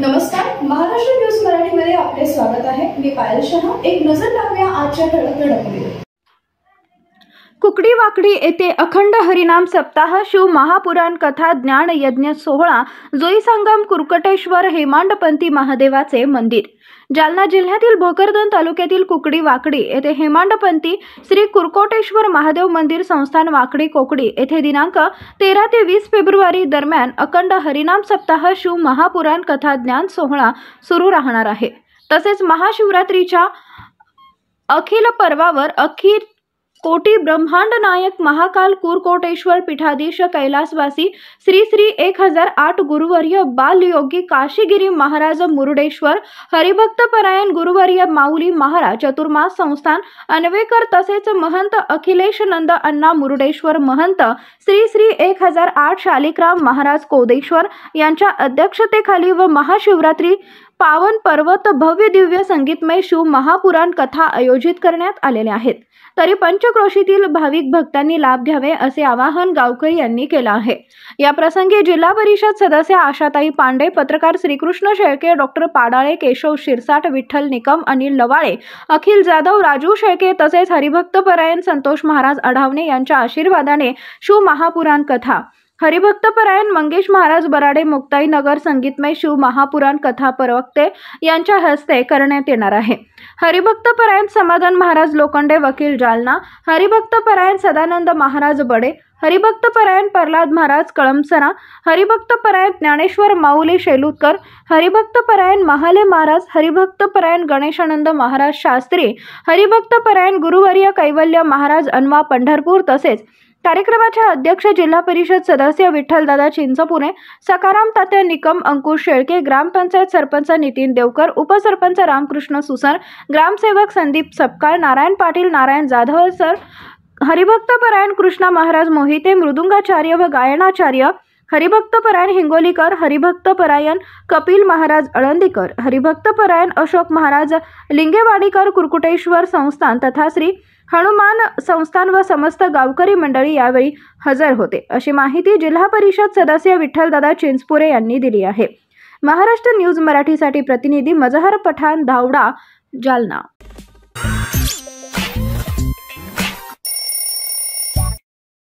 नमस्कार महाराष्ट्र न्यूज मराठीमध्ये आपले स्वागत आहे मी पायल शहा एक नजर टाकूया आजच्या ठळक कुकडी वाकडी येथे अखंड हरिनाम सप्ताह शिव महापुराण कथा ज्ञान यज्ञ सोहळा जोई संगम कुरकटेश्वर हेमांडपंथी महादेवाचे मंदिर जालना जिल्ह्यातील भोकरदन तालुक्यातील कुकडी वाकडी येथे हेमांडपंथी श्री कुरकोटेश्वर महादेव मंदिर संस्थान वाकडी कोकडी येथे दिनांक तेरा ते वीस फेब्रुवारी दरम्यान अखंड हरिनाम सप्ताह शिव महापुराण कथा ज्ञान सोहळा सुरू राहणार आहे तसेच महाशिवरात्रीच्या अखिल पर्वावर अखिल कोटी ब्रह्मांड नायक महाकाल कुरकोटेश्वर पीठाधीश कैलासवासी श्री श्री एक हजार आठ गुरुवर्य बाल योगी काशीगिरी महाराज मुरुडेश्वर हरिभक्त परायण गुरुवर्य माऊली महाराज चतुर्मास संस्थान अन्वेकर तसेच महंत अखिलेश नंद अण्णा मुरुडेश्वर महंत श्री श्री एक हजार आठ शालिकराम महाराज कोदेश्वर यांच्या अध्यक्षतेखाली व महाशिवरात्री पावन पर्वत भव्य दिव्य संगीतमय शिव महापुराण कथा आयोजित करण्यात आलेल्या आहेत तरी पंचक्रोशीतील भाविक भक्तांनी लाभ घ्यावे असे आवाहन गावकरी यांनी केलं आहे या प्रसंगी जिल्हा परिषद सदस्य आशाताई पांडे पत्रकार श्रीकृष्ण शेळके डॉक्टर पाडाळे केशव शिरसाट विठ्ठल निकम अनिल लवाळे अखिल जाधव राजू शेळके तसेच हरिभक्त परायण संतोष महाराज आढावणे यांच्या आशीर्वादाने शिव महापुराण कथा हरिभक्तपरायण मंगेश महाराज बराडे मुक्ताई नगर संगीतमय शिव महापुराण कथा प्रवक्ते यांच्या हस्ते करण्यात येणार आहे हरिभक्तपरायण समाधान महाराज लोखंडे वकील जालना परायण सदानंद महाराज बडे परायण प्रल्हाद महाराज कळमसरा परायण ज्ञानेश्वर माऊली शेलुतकर परायण महाले महाराज हरिभक्तपरायण गणेशानंद महाराज शास्त्री हरिभक्त परायण गुरुवर्य कैवल्य महाराज अनवा पंढरपूर तसेच कार्यक्रमाच्या अध्यक्ष जिल्हा परिषद सदस्य विठ्ठलदादा चिंचपुणे सकाराम तात्या निकम अंकुश शेळके ग्रामपंचायत सरपंच नितीन देवकर उपसरपंच रामकृष्ण सुसर ग्रामसेवक संदीप सपकाळ नारायण पाटील नारायण जाधव सर हरिभक्तपरायण कृष्णा महाराज मोहिते मृदुंगाचार्य व गायनाचार्य हरिभक्त परायण हिंगोलीकर हरिभक्त परायण कपिल महाराज अळंदीकर परायण अशोक महाराज लिंगेवाडीकर कुरकुटेश्वर संस्थान तथा श्री हनुमान संस्थान व समस्त गावकरी मंडळी यावेळी हजर होते अशी माहिती जिल्हा परिषद सदस्य विठ्ठलदादा चिंचपुरे यांनी दिली आहे महाराष्ट्र न्यूज मराठीसाठी प्रतिनिधी मजहर पठाण धावडा जालना